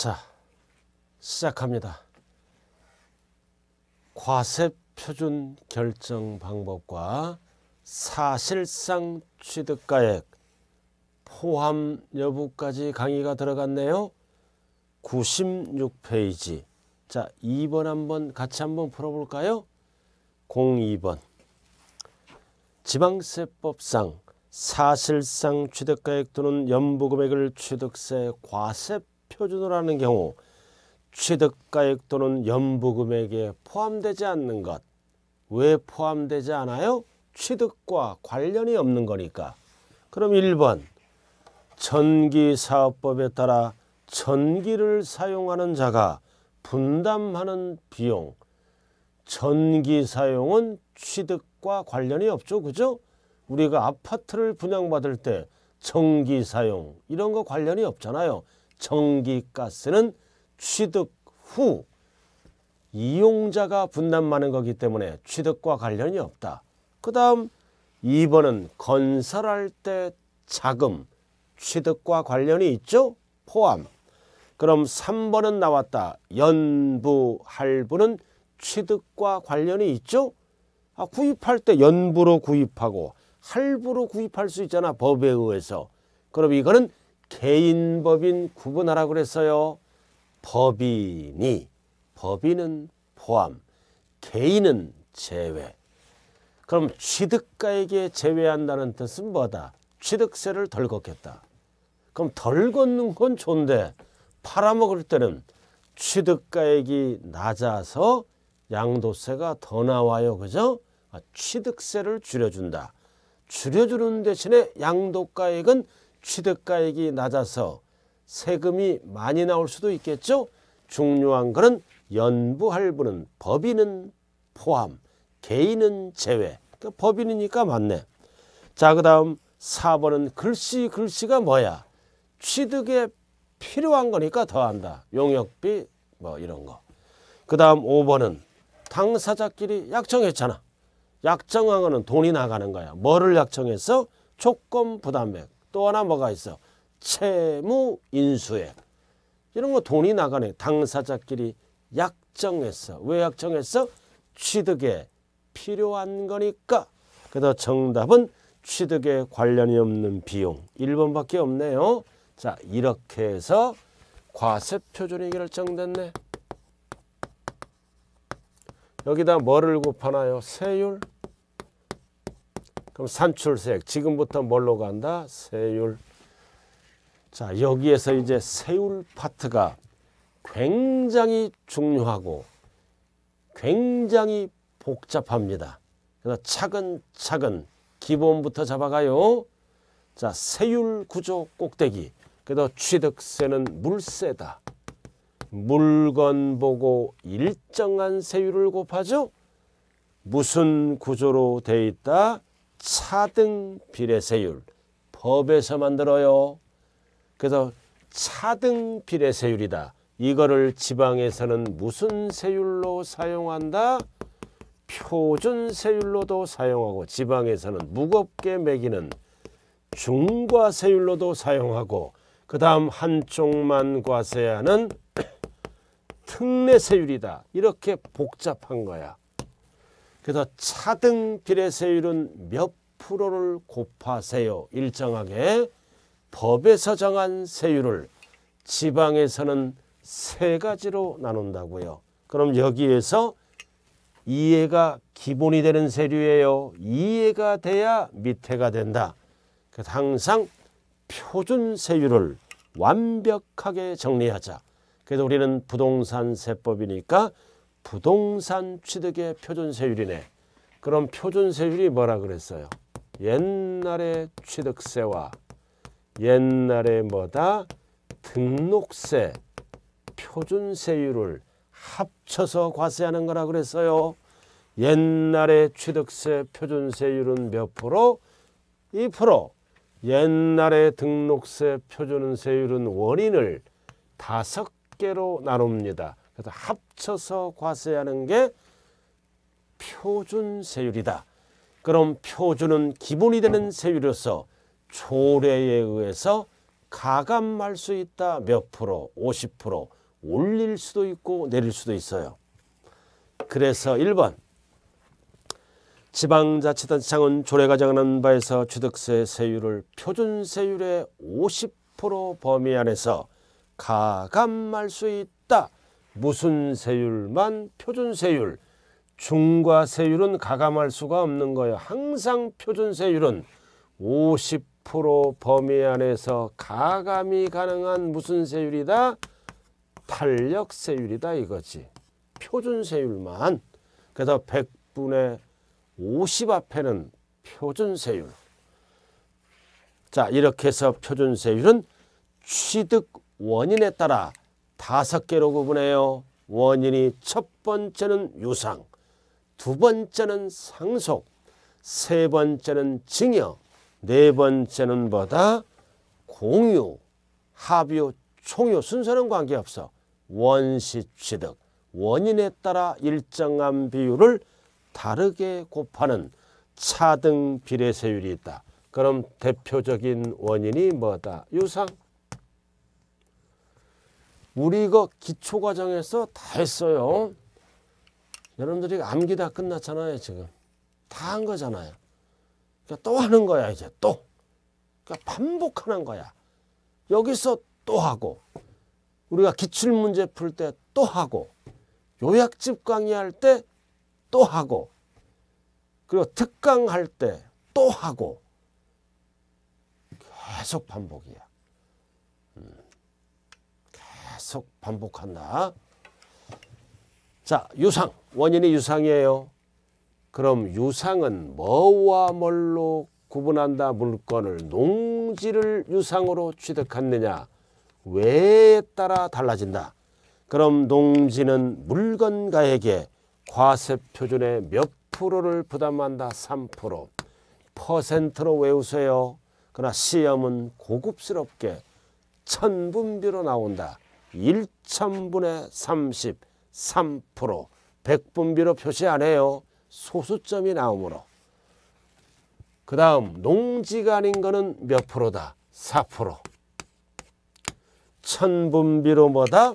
자, 시작합니다. 과세 표준 결정 방법과 사실상 취득가액 포함 여부까지 강의가 들어갔네요. 96페이지. 자, 2번 한번 같이 한번 풀어볼까요? 02번. 지방세법상 사실상 취득가액 또는 연부금액을 취득세 과세 표준으로하는 경우 취득가액 또는 연부금액에 포함되지 않는 것. 왜 포함되지 않아요? 취득과 관련이 없는 거니까. 그럼 1번 전기사업법에 따라 전기를 사용하는 자가 분담하는 비용 전기 사용은 취득과 관련이 없죠. 그죠? 우리가 아파트를 분양받을 때 전기 사용 이런 거 관련이 없잖아요. 전기가스는 취득 후 이용자가 분담하는 거기 때문에 취득과 관련이 없다. 그 다음 2번은 건설할 때 자금, 취득과 관련이 있죠? 포함. 그럼 3번은 나왔다. 연부, 할부는 취득과 관련이 있죠? 아, 구입할 때 연부로 구입하고 할부로 구입할 수 있잖아. 법에 의해서. 그럼 이거는 개인 법인 구분하라 그랬어요. 법인이 법인은 포함 개인은 제외 그럼 취득가에게 제외한다는 뜻은 뭐다? 취득세를 덜 걷겠다. 그럼 덜 걷는 건 좋은데 팔아먹을 때는 취득가액이 낮아서 양도세가 더 나와요. 그죠? 아, 취득세를 줄여준다. 줄여주는 대신에 양도가액은 취득가액이 낮아서 세금이 많이 나올 수도 있겠죠. 중요한 것은 연부 할부는 법인은 포함, 개인은 제외. 그러니까 법인이니까 맞네. 자, 그 다음 4번은 글씨, 글씨가 뭐야? 취득에 필요한 거니까 더한다. 용역비 뭐 이런 거. 그 다음 5번은 당사자끼리 약정했잖아. 약정한 거는 돈이 나가는 거야. 뭐를 약정해서? 조건 부담액. 또 하나 뭐가 있어? 채무 인수액. 이런 거 돈이 나가네. 당사자끼리 약정했어. 왜 약정했어? 취득에 필요한 거니까. 그래서 정답은 취득에 관련이 없는 비용. 1번밖에 없네요. 자, 이렇게 해서 과세표준이 결정됐네. 여기다 뭐를 곱하나요? 세율. 그럼 산출색 지금부터 뭘로 간다? 세율. 자 여기에서 이제 세율 파트가 굉장히 중요하고 굉장히 복잡합니다. 그래서 차근차근 기본부터 잡아가요. 자 세율 구조 꼭대기. 그래서 취득세는 물세다. 물건 보고 일정한 세율을 곱하죠. 무슨 구조로 돼 있다? 차등 비례세율 법에서 만들어요. 그래서 차등 비례세율이다. 이거를 지방에서는 무슨 세율로 사용한다? 표준세율로도 사용하고 지방에서는 무겁게 매기는 중과세율로도 사용하고 그 다음 한쪽만 과세하는 특례세율이다. 이렇게 복잡한 거야. 그래서 차등 비례세율은 몇 프로를 곱하세요. 일정하게 법에서 정한 세율을 지방에서는 세 가지로 나눈다고요. 그럼 여기에서 이해가 기본이 되는 세류예요. 이해가 돼야 밑에가 된다. 그래서 항상 표준 세율을 완벽하게 정리하자. 그래서 우리는 부동산세법이니까 부동산 취득의 표준세율이네. 그럼 표준세율이 뭐라 그랬어요? 옛날의 취득세와 옛날의 뭐다? 등록세, 표준세율을 합쳐서 과세하는 거라 그랬어요. 옛날의 취득세 표준세율은 몇 프로? 2%. 옛날의 등록세 표준세율은 원인을 다 개로 나눕니다. 그래서 합쳐서 과세하는 게 표준세율이다. 그럼 표준은 기본이 되는 세율로서 조례에 의해서 가감할 수 있다. 몇 프로, 50% 올릴 수도 있고 내릴 수도 있어요. 그래서 1번 지방자치단체장은 조례가 정하는 바에서 취득세 세율을 표준세율의 50% 범위 안에서 가감할 수 있다. 무슨 세율만 표준 세율 중과 세율은 가감할 수가 없는 거예요. 항상 표준 세율은 50% 범위 안에서 가감이 가능한 무슨 세율이다? 탄력 세율이다 이거지. 표준 세율만. 그래서 100분의 50 앞에는 표준 세율. 자 이렇게 해서 표준 세율은 취득 원인에 따라 다섯 개로 구분해요. 원인이 첫 번째는 유상, 두 번째는 상속, 세 번째는 증여, 네 번째는 뭐다? 공유, 합유, 총유 순서는 관계없어. 원시취득, 원인에 따라 일정한 비율을 다르게 곱하는 차등 비례세율이 있다. 그럼 대표적인 원인이 뭐다? 유상. 우리 이거 기초 과정에서 다 했어요. 여러분들이 암기 다 끝났잖아요 지금. 다 한 거잖아요. 그러니까 또 하는 거야 이제 또. 그러니까 반복하는 거야. 여기서 또 하고 우리가 기출문제 풀 때 또 하고 요약집 강의할 때 또 하고 그리고 특강 할 때 또 하고 계속 반복이야. 음. 계속 반복한다. 자, 유상. 원인이 유상이에요. 그럼 유상은 뭐와 뭘로 구분한다 물건을 농지를 유상으로 취득했느냐 왜에 따라 달라진다. 그럼 농지는 물건가에게 과세표준의 몇 프로를 부담한다 3% 퍼센트로 외우세요. 그러나 시험은 고급스럽게 천분비로 나온다. 1천분의 33% 백분비로 표시 안 해요. 소수점이 나오므로. 그 다음 농지가 아닌 거는 몇 프로다? 4%. 천분비로 뭐다?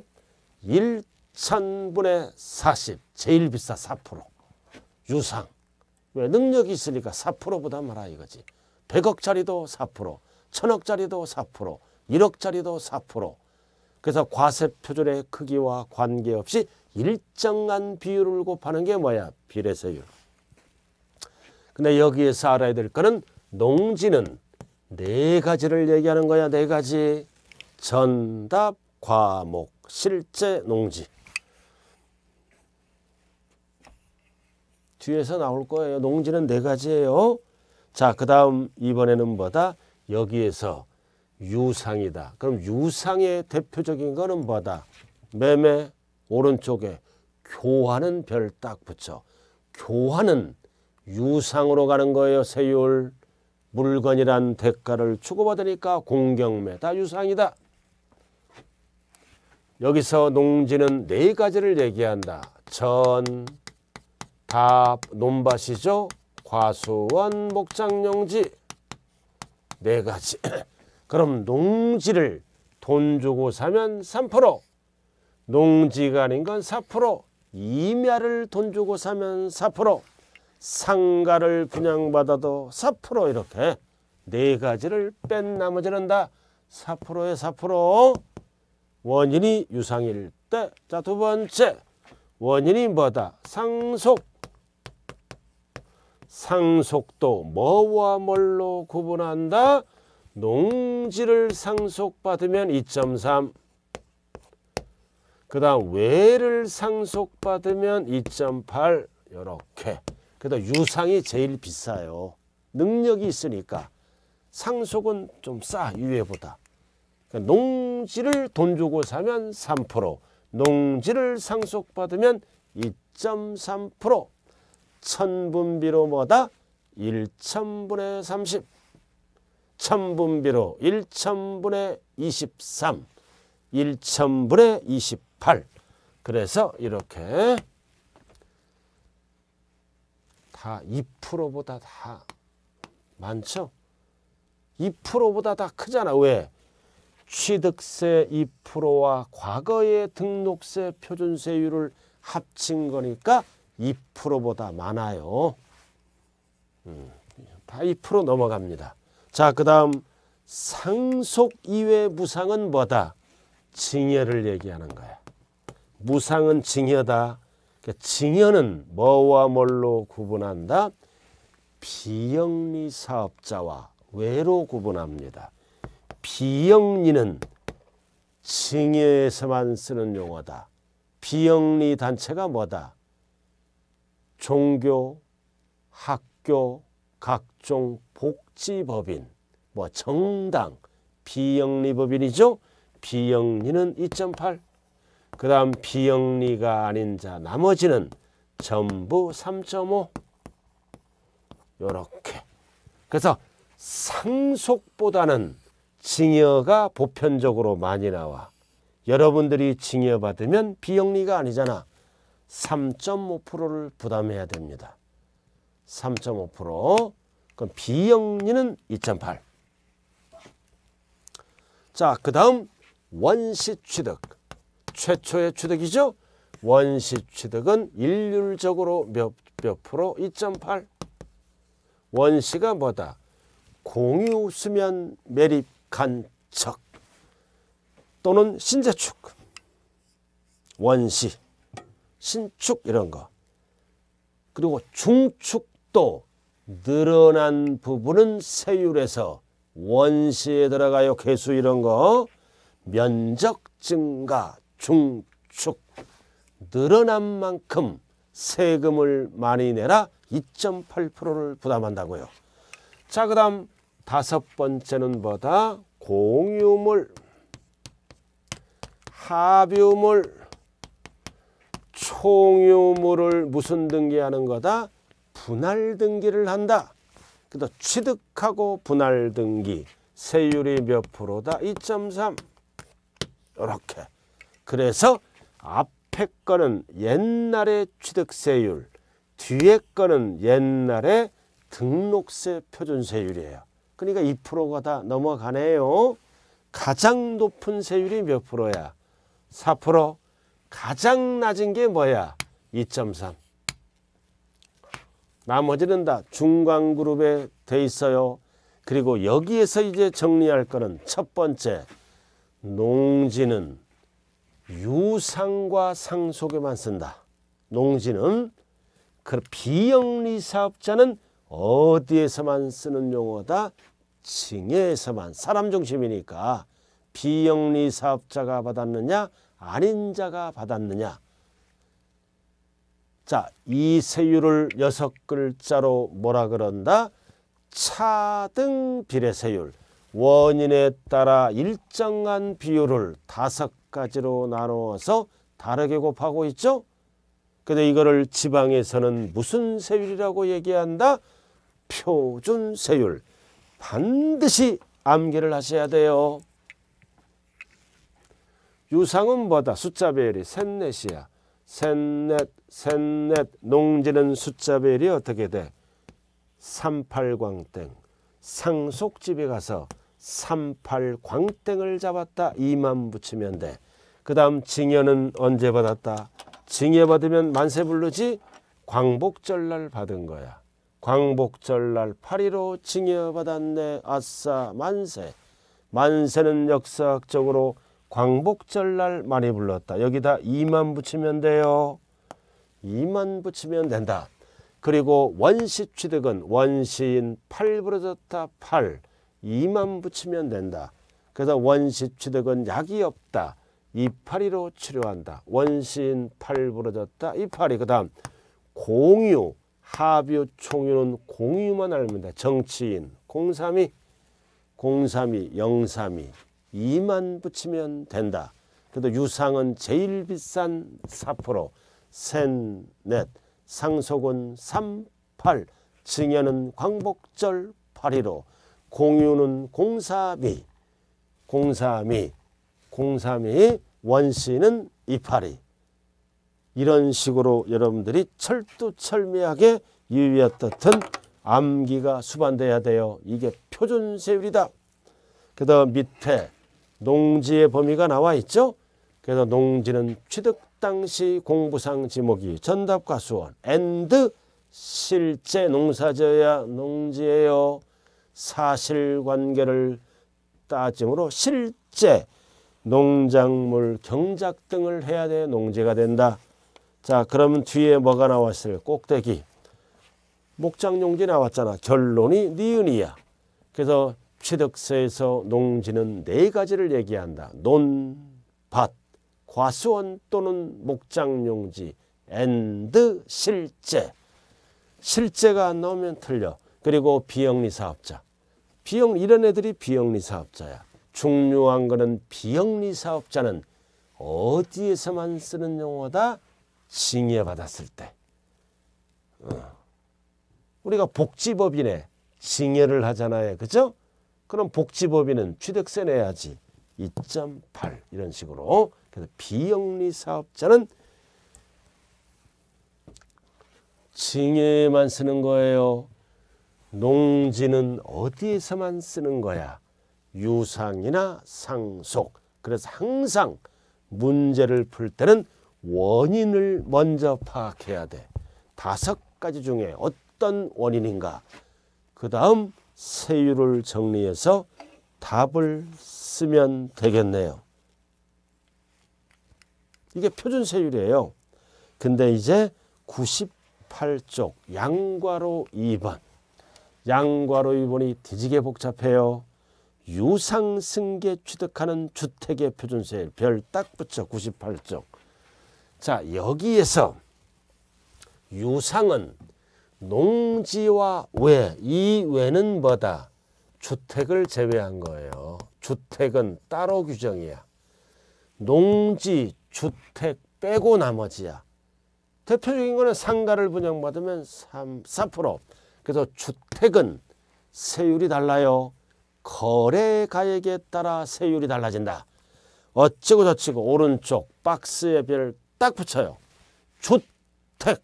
1천분의 40. 제일 비싸 4%. 유상. 왜? 능력이 있으니까 4%보다 많아 이거지. 100억짜리도 4%, 1000억짜리도 4%, 1억짜리도 4%, 그래서 과세 표준의 크기와 관계없이 일정한 비율을 곱하는 게 뭐야? 비례세율. 근데 여기에서 알아야 될 거는 농지는 네 가지를 얘기하는 거야. 네 가지. 전답, 과목, 실제 농지. 뒤에서 나올 거예요. 농지는 네 가지예요. 자, 그 다음 이번에는 뭐다? 여기에서 유상이다. 그럼 유상의 대표적인 거는 뭐다? 매매 오른쪽에 교환은 별 딱 붙여. 교환은 유상으로 가는 거예요. 세율 물건이란 대가를 주고받으니까 공경매 다 유상이다. 여기서 농지는 네 가지를 얘기한다. 전, 답, 논밭이죠. 과수원, 목장용지 네 가지. 그럼 농지를 돈 주고 사면 3%, 농지가 아닌 건 4%, 임야를 돈 주고 사면 4%, 상가를 분양받아도 4% 이렇게 네 가지를 뺀 나머지는 다 4%에 4% 원인이 유상일 때. 자, 두 번째. 원인이 뭐다? 상속. 상속도 뭐와 뭘로 구분한다? 농지를 상속받으면 2.3그 다음 외를 상속받으면 2.8 이렇게 그 다음 유상이 제일 비싸요 능력이 있으니까 상속은 좀 싸 유해보다 그러니까 농지를 돈 주고 사면 3% 농지를 상속받으면 2.3% 천분비로 뭐다 1천분의 30 1 천분비로 1천분의 23, 1천분의 28. 그래서 이렇게 다 2%보다 다 많죠? 2%보다 다 크잖아. 왜? 취득세 2%와 과거의 등록세 표준세율을 합친 거니까 2%보다 많아요. 음, 다2% 넘어갑니다. 자, 그 다음 상속 이외 무상은 뭐다? 징여를 얘기하는 거야. 무상은 징여다. 그러니까 징여는 뭐와 뭘로 구분한다? 비영리 사업자와 외로 구분합니다. 비영리는 징여에서만 쓰는 용어다. 비영리 단체가 뭐다? 종교, 학교, 각종 복지법인, 뭐 정당, 비영리법인이죠. 비영리는 2.8. 그 다음 비영리가 아닌 자 나머지는 전부 3.5. 요렇게. 그래서 상속보다는 징여가 보편적으로 많이 나와. 여러분들이 징여받으면 비영리가 아니잖아. 3.5%를 부담해야 됩니다. 3.5% 그럼 비영리는 2.8 자, 그 다음 원시 취득. 최초의 취득이죠. 원시 취득은 일률적으로 몇, 몇 프로? 2.8. 원시가 뭐다? 공유 수면 매립 간척 또는 신재축. 원시, 신축 이런 거. 그리고 중축 또 늘어난 부분은 세율에서 원시에 들어가요. 개수 이런 거. 면적 증가, 중축. 늘어난 만큼 세금을 많이 내라 2.8%를 부담한다고요. 자, 그 다음 다섯 번째는 뭐다? 공유물, 합유물, 총유물을 무슨 등기하는 거다? 분할 등기를 한다. 그래서 취득하고 분할 등기 세율이 몇 프로다? 2.3 이렇게 그래서 앞에 거는 옛날의 취득세율 뒤에 거는 옛날의 등록세 표준세율이에요. 그러니까 2%가 다 넘어가네요. 가장 높은 세율이 몇 프로야? 4%. 가장 낮은 게 뭐야? 2.3. 나머지는 다 중간그룹에 돼 있어요. 그리고 여기에서 이제 정리할 거는 첫 번째 농지는 유상과 상속에만 쓴다. 농지는 그 비영리 사업자는 어디에서만 쓰는 용어다? 징에서만 사람 중심이니까 비영리 사업자가 받았느냐 아닌 자가 받았느냐 자, 이 세율을 여섯 글자로 뭐라 그런다? 차등 비례세율. 원인에 따라 일정한 비율을 다섯 가지로 나누어서 다르게 곱하고 있죠. 근데 이거를 지방에서는 무슨 세율이라고 얘기한다? 표준 세율. 반드시 암기를 하셔야 돼요. 유상은 뭐다? 숫자 배열이 셋넷이야. 셋넷 셋넷 농지는 숫자별이 어떻게 돼? 3 8광땡 상속집에 가서 3 8광땡을 잡았다 이만 붙이면 돼. 그 다음 징여는 언제 받았다? 징여 받으면 만세 부르지? 광복절 날 받은 거야. 광복절 날 파리로 징여 받았네. 아싸 만세. 만세는 역사학적으로 광복절 날 많이 불렀다. 여기다 2만 붙이면 돼요. 2만 붙이면 된다. 그리고 원시 취득은 원시인 8 부러졌다 8 2만 붙이면 된다. 그래서 원시 취득은 약이 없다. 이파리로 치료한다. 원시인 8 부러졌다 이파리. 그 다음 공유 합유 총유는 공유만 알면 돼. 정치인 032 032 032 2만 붙이면 된다. 그래도 유상은 제일 비싼 4%, 센, 넷, 상속은 3, 8, 증여는 광복절 8일로 공유는 공사미, 공사미, 공사미, 원시는 이파리. 이런 식으로 여러분들이 철두철미하게 유의했던 암기가 수반돼야 돼요. 이게 표준세율이다. 그다음 밑에 농지의 범위가 나와 있죠. 그래서 농지는 취득 당시 공부상 지목이 전답과 수원 엔드 실제 농사져야 농지예요. 사실관계를 따짐으로 실제 농작물 경작 등을 해야 돼 농지가 된다. 자 그러면 뒤에 뭐가 나왔을 꼭대기 목장용지 나왔잖아. 결론이 니은이야. 그래서 취득세에서 농지는 네 가지를 얘기한다. 논, 밭, 과수원 또는 목장용지, 앤드 실제. 실제가 안 나오면 틀려. 그리고 비영리 사업자. 비영 이런 애들이 비영리 사업자야. 중요한 거는 비영리 사업자는 어디에서만 쓰는 용어다? 징계받았을 때. 어. 우리가 복지법인에 징계를 하잖아요. 그죠? 그럼 복지법인은 취득세 내야지 2.8 이런 식으로 그래서 비영리 사업자는 징에만 쓰는 거예요. 농지는 어디에서만 쓰는 거야? 유상이나 상속. 그래서 항상 문제를 풀 때는 원인을 먼저 파악해야 돼. 다섯 가지 중에 어떤 원인인가? 그 다음 세율을 정리해서 답을 쓰면 되겠네요. 이게 표준 세율이에요. 근데 이제 98쪽 양괄호 2번. 양괄호 2번이 뒤지게 복잡해요. 유상승계 취득하는 주택의 표준세율 별 딱 붙여 98쪽. 자 여기에서 유상은 농지와 외, 이 외는 뭐다? 주택을 제외한 거예요. 주택은 따로 규정이야. 농지, 주택 빼고 나머지야. 대표적인 거는 상가를 분양받으면 3, 4%. 그래서 주택은 세율이 달라요. 거래가액에 따라 세율이 달라진다. 어찌고 저찌고 오른쪽 박스에 별 딱 붙여요. 주택.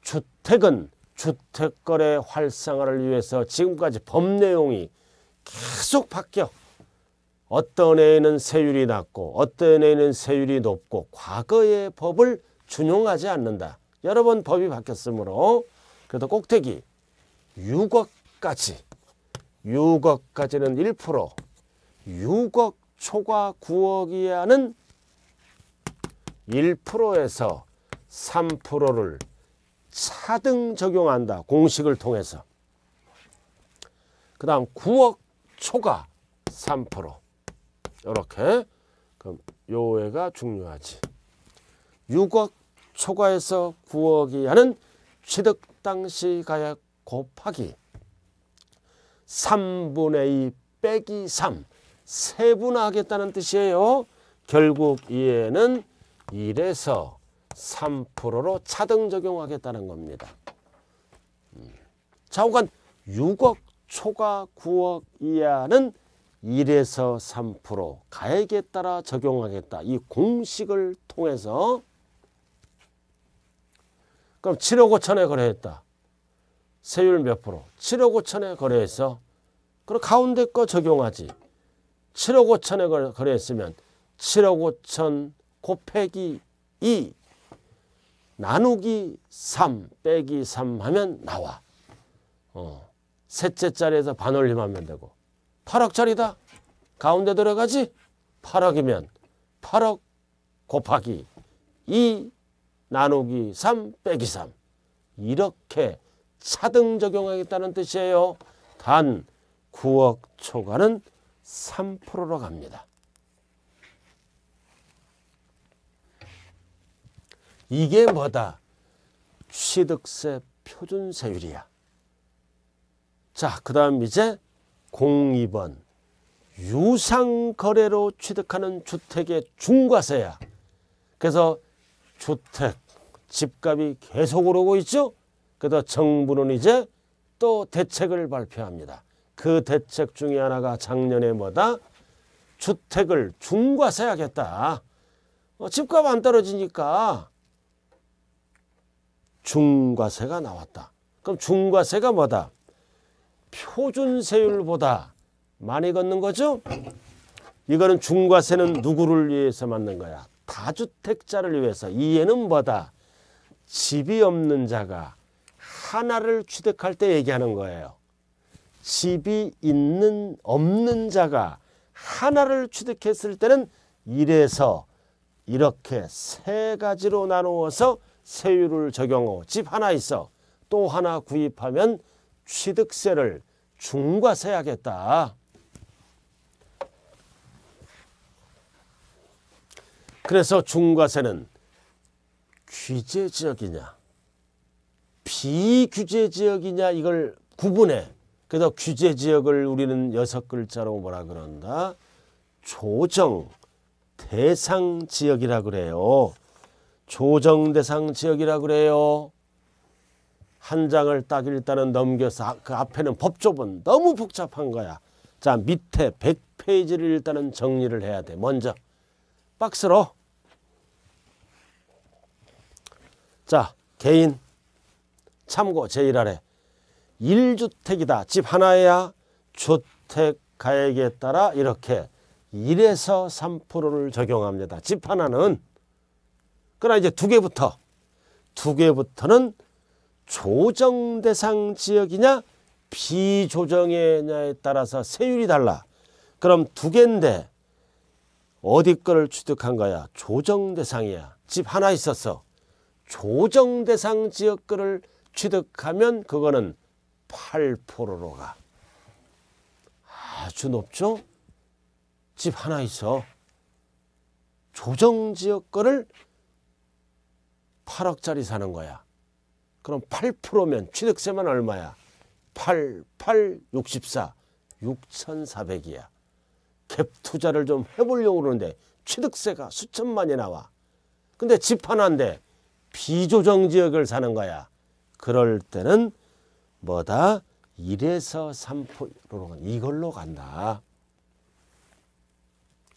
주택. 주택은 주택거래 활성화를 위해서 지금까지 법 내용이 계속 바뀌어 어떤 애에는 세율이 낮고 어떤 애에는 세율이 높고 과거의 법을 준용하지 않는다. 여러 번 법이 바뀌었으므로 그래도 꼭대기 6억까지 6억까지는 1% 6억 초과 9억 이하는 1%에서 3%를 4등 적용한다. 공식을 통해서. 그 다음 9억 초과 3% 이렇게 그럼 요 애가 중요하지. 6억 초과해서 9억이 하는 취득 당시 가액 곱하기 3분의 2 빼기 3 세분화하겠다는 뜻이에요. 결국 이에는 1에서 3%로 차등 적용하겠다는 겁니다. 좌우간 음. 6억 초과 9억 이하는 1에서 3% 가액에 따라 적용하겠다. 이 공식을 통해서 그럼 7억 5천에 거래했다. 세율 몇 프로? 7억 5천에 거래해서 그럼 가운데 거 적용하지. 7억 5천에 거래했으면 7억 5천 곱하기 2 나누기 3 빼기 3 하면 나와. 어. 셋째 자리에서 반올림하면 되고 8억짜리다. 가운데 들어가지 8억이면 8억 곱하기 2 나누기 3 빼기 3 이렇게 차등 적용하겠다는 뜻이에요. 단 9억 초과는 3%로 갑니다. 이게 뭐다? 취득세 표준세율이야. 자, 그 다음 이제 02번 유상거래로 취득하는 주택의 중과세야. 그래서 주택, 집값이 계속 오르고 있죠. 그래서 정부는 이제 또 대책을 발표합니다. 그 대책 중에 하나가 작년에 뭐다? 주택을 중과세하겠다. 어, 집값 안 떨어지니까 중과세가 나왔다. 그럼 중과세가 뭐다? 표준세율보다 많이 걷는 거죠? 이거는 중과세는 누구를 위해서 맞는 거야? 다주택자를 위해서. 이해는 뭐다? 집이 없는 자가 하나를 취득할 때 얘기하는 거예요. 집이 있는 없는 자가 하나를 취득했을 때는 이래서 이렇게 세 가지로 나누어서 세율을 적용하고 집 하나 있어 또 하나 구입하면 취득세를 중과세하겠다. 그래서 중과세는 규제 지역이냐 비규제 지역이냐 이걸 구분해. 그래서 규제 지역을 우리는 여섯 글자로 뭐라 그런다? 조정 대상 지역이라 그래요. 조정 대상 지역이라 그래요. 한 장을 딱 일단은 넘겨서 아, 그 앞에는 법조본 너무 복잡한 거야. 자 밑에 100페이지를 일단은 정리를 해야 돼. 먼저 박스로 자 개인 참고 제1아래 1주택이다. 집 하나야 주택 가액에 따라 이렇게 1에서 3%를 적용합니다. 집 하나는 그러나 이제 두 개부터 두 개부터는 조정 대상 지역이냐 비조정이냐에 따라서 세율이 달라. 그럼 두 개인데 어디 거를 취득한 거야? 조정 대상이야. 집 하나 있었어. 조정 대상 지역 거를 취득하면 그거는 8%로 가. 아주 높죠? 집 하나 있어. 조정 지역 거를 8억짜리 사는 거야. 그럼 8%면 취득세만 얼마야? 8, 8, 64, 6,400이야. 갭 투자를 좀 해보려고 그러는데 취득세가 수천만이 나와. 근데 집 하나인데 비조정 지역을 사는 거야. 그럴 때는 뭐다? 1에서 3%로 이걸로 간다.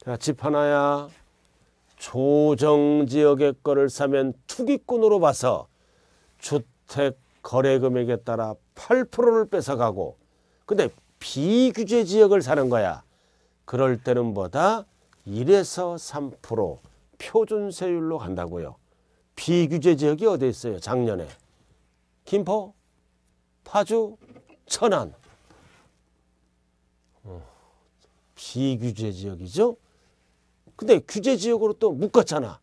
야, 집 하나야. 조정 지역의 거를 사면 투기꾼으로 봐서 주택 거래 금액에 따라 8%를 뺏어가고 근데 비규제 지역을 사는 거야. 그럴 때는 뭐다? 1에서 3% 표준세율로 간다고요. 비규제 지역이 어디 있어요? 작년에. 김포, 파주, 천안. 어, 비규제 지역이죠. 근데 규제 지역으로 또 묶었잖아.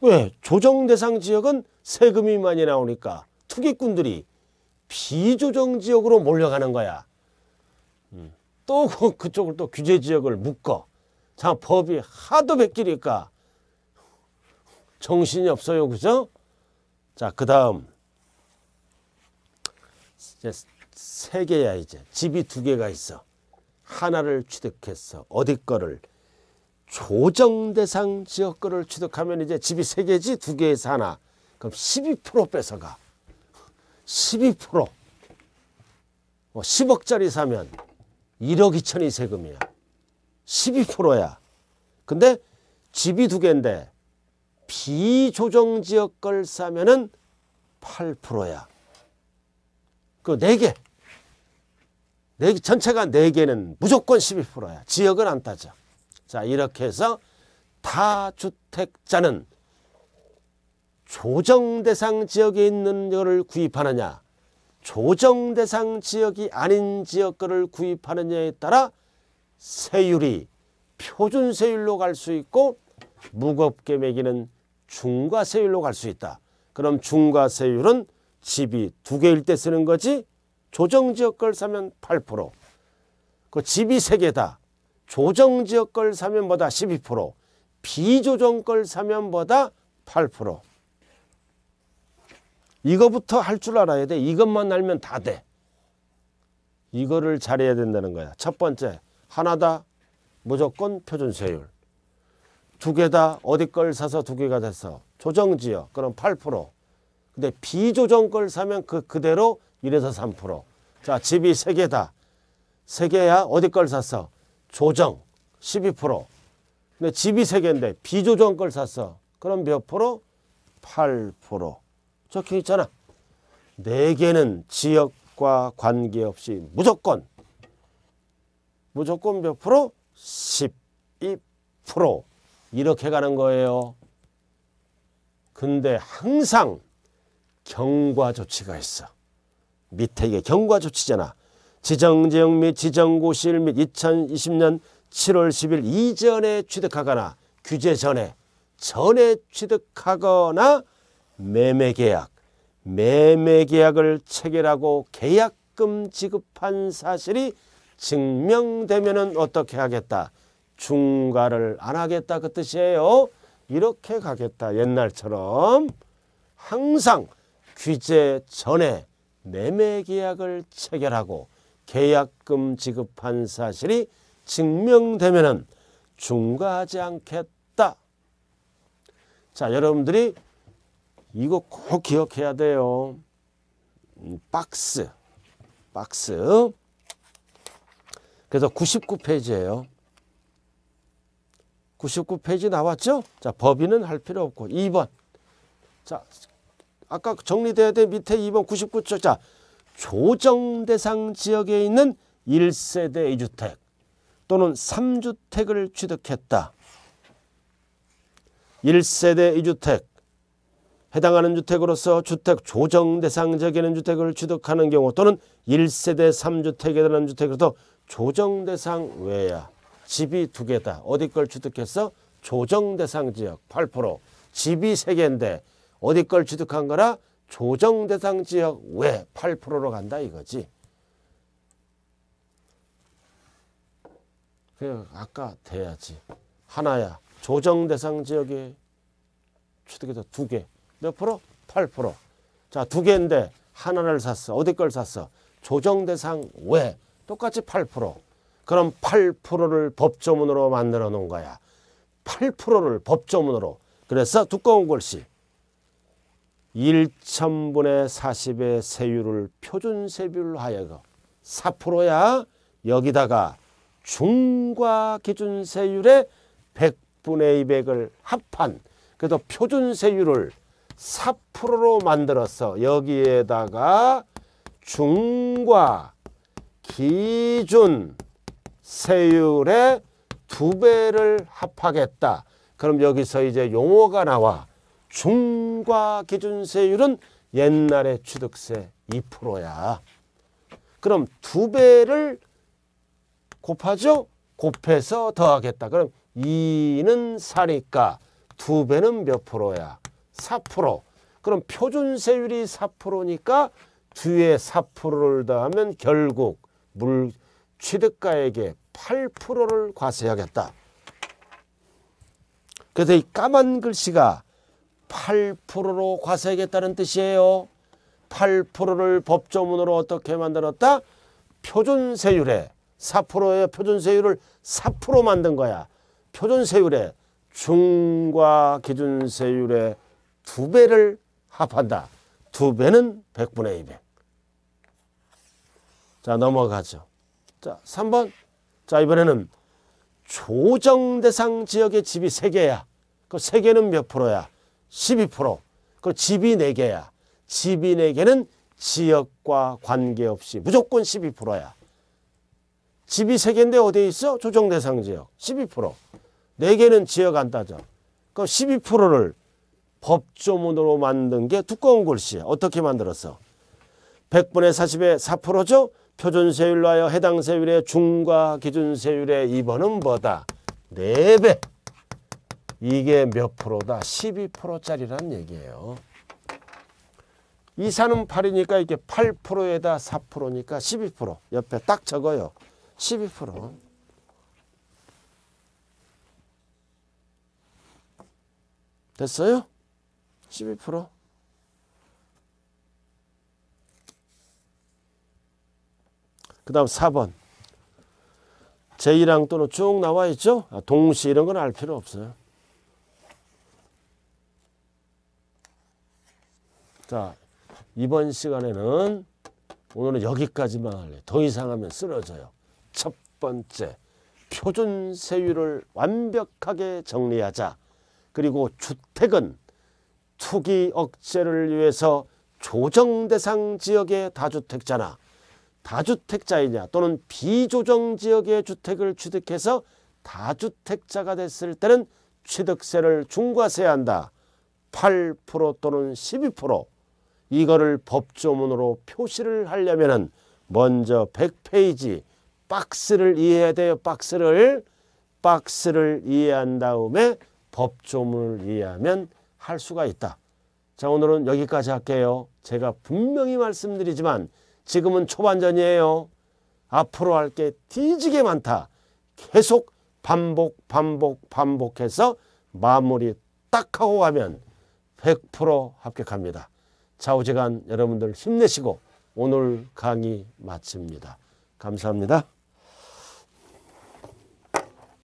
왜? 조정 대상 지역은 세금이 많이 나오니까 투기꾼들이 비조정 지역으로 몰려가는 거야. 음. 또 그, 그쪽을 또 규제 지역을 묶어. 자, 법이 하도 베끼니까 정신이 없어요. 그죠? 자, 그 다음. 이제 세 개야, 이제. 집이 두 개가 있어. 하나를 취득했어. 어디 거를. 조정 대상 지역구를 취득하면 이제 집이 세 개지 두 개에서 하나. 그럼 12% 뺏어가. 12%. 뭐 10억짜리 사면 1억 2천이 세금이야. 12%야. 근데 집이 두 개인데 비조정 지역 걸 사면은 8%야. 그 네 개. 4개, 전체가 4개는 무조건 12%야. 지역은 안 따져. 자 이렇게 해서 다주택자는 조정대상 지역에 있는 거를 구입하느냐 조정대상 지역이 아닌 지역 거를 구입하느냐에 따라 세율이 표준세율로 갈 수 있고 무겁게 매기는 중과세율로 갈 수 있다. 그럼 중과세율은 집이 두 개일 때 쓰는 거지 조정지역 걸 사면 8%그 집이 세 개다. 조정 지역 걸 사면 보다 12%, 비조정 걸 사면 보다 8%. 이거부터 할 줄 알아야 돼. 이것만 알면 다 돼. 이거를 잘해야 된다는 거야. 첫 번째, 하나다 무조건 표준 세율. 두개다 어디 걸 사서 두 개가 됐어. 조정 지역 그럼 8%. 근데 비조정 걸 사면 그 그대로 1에서 3%. 자, 집이 세 개다. 세 개야 어디 걸 샀어? 조정 12% 근데 집이 3개인데 비조정 걸 샀어. 그럼 몇 프로? 8% 적혀 있잖아. 4개는 지역과 관계없이 무조건 무조건 몇 프로? 12% 이렇게 가는 거예요. 근데 항상 경과 조치가 있어. 밑에 이게 경과 조치잖아. 지정지역 및 지정고실 및 2020년 7월 10일 이전에 취득하거나 규제 전에 전에 취득하거나 매매계약, 매매계약을 체결하고 계약금 지급한 사실이 증명되면 어떻게 하겠다. 중과를 안 하겠다 그 뜻이에요. 이렇게 가겠다 옛날처럼 항상 규제 전에 매매계약을 체결하고 계약금 지급한 사실이 증명되면 중과하지 않겠다. 자 여러분들이 이거 꼭 기억해야 돼요. 음, 박스 박스 그래서 99페이지예요. 99페이지 나왔죠? 자, 법인은 할 필요 없고 2번. 자, 아까 정리돼야 돼 밑에 2번 99쪽. 자, 조정 대상 지역에 있는 1세대 2주택 또는 3주택을 취득했다. 1세대 2주택 해당하는 주택으로서 주택 조정 대상 지역에는 주택을 취득하는 경우 또는 1세대 3주택에 해당하는 주택으로서 조정 대상 외야 집이 두 개다. 어디 걸 취득했어? 조정 대상 지역 8% 집이 세 개인데 어디 걸 취득한 거라 조정 대상 지역 왜 8%로 간다 이거지. 그 아까 돼야지. 하나야. 조정 대상 지역에 취득해서 두 개. 몇 프로? 8%. 자, 두 개인데 하나를 샀어. 어디 걸 샀어? 조정 대상 외. 똑같이 8%. 그럼 8%를 법조문으로 만들어 놓은 거야. 8%를 법조문으로. 그래서 두꺼운 글씨. 1천분의4 0의 세율을 표준세율로 하여금 4야 여기다가 중과 기준세율의 1 0 0분의2 0 0을 합한 그래서 표준세율을 4로로 만들어서 여기에다가 중과 기준 세율의 두 배를 합하겠다. 그럼 여기서 이제 용어가 나와. 중과 기준세율은 옛날의 취득세 2%야. 그럼 두 배를 곱하죠? 곱해서 더하겠다. 그럼 2는 4니까 두 배는 몇 프로야? 4%. 그럼 표준세율이 4%니까 뒤에 4%를 더하면 결국 물 취득가액의 8%를 과세하겠다. 그래서 이 까만 글씨가 8%로 과세하겠다는 뜻이에요. 8%를 법조문으로 어떻게 만들었다? 표준세율에 4%의 표준세율을 4% 만든 거야. 표준세율에 중과 기준세율의 두 배를 합한다. 두 배는 100분의 200. 자 넘어가죠. 자 3번. 자 이번에는 조정 대상 지역의 집이 3개야. 그 3개는 몇 프로야? 12%. 그리고 집이 4개야. 집이 4개는 지역과 관계없이 무조건 12%야. 집이 3개인데 어디에 있어? 조정 대상 지역. 12%. 4개는 지역 안 따져. 그럼 12%를 법조문으로 만든 게 두꺼운 글씨야. 어떻게 만들었어? 100분의 40에 4%죠? 표준세율로 하여 해당 세율의 중과 기준세율의 2번은 뭐다? 4배. 이게 몇 프로다? 12%짜리란 얘기예요. 2사는 8이니까 이게 8%에다 4%니까 12% 옆에 딱 적어요. 12% 됐어요? 12%그 다음 4번 제1항 또는 쭉 나와 있죠? 아, 동시 이런 건 알 필요 없어요. 자, 이번 시간에는 오늘은 여기까지만 할래. 더 이상 하면 쓰러져요. 첫 번째, 표준 세율을 완벽하게 정리하자. 그리고 주택은 투기 억제를 위해서 조정 대상 지역의 다주택자나 다주택자이냐 또는 비조정 지역의 주택을 취득해서 다주택자가 됐을 때는 취득세를 중과세 한다. 8% 또는 12% 이거를 법조문으로 표시를 하려면은 먼저 100페이지 박스를 이해해야 돼요. 박스를 박스를 이해한 다음에 법조문을 이해하면 할 수가 있다. 자 오늘은 여기까지 할게요. 제가 분명히 말씀드리지만 지금은 초반전이에요. 앞으로 할 게 뒤지게 많다. 계속 반복 반복 반복해서 마무리 딱 하고 가면 100% 합격합니다. 좌우지간 여러분들 힘내시고 오늘 강의 마칩니다. 감사합니다.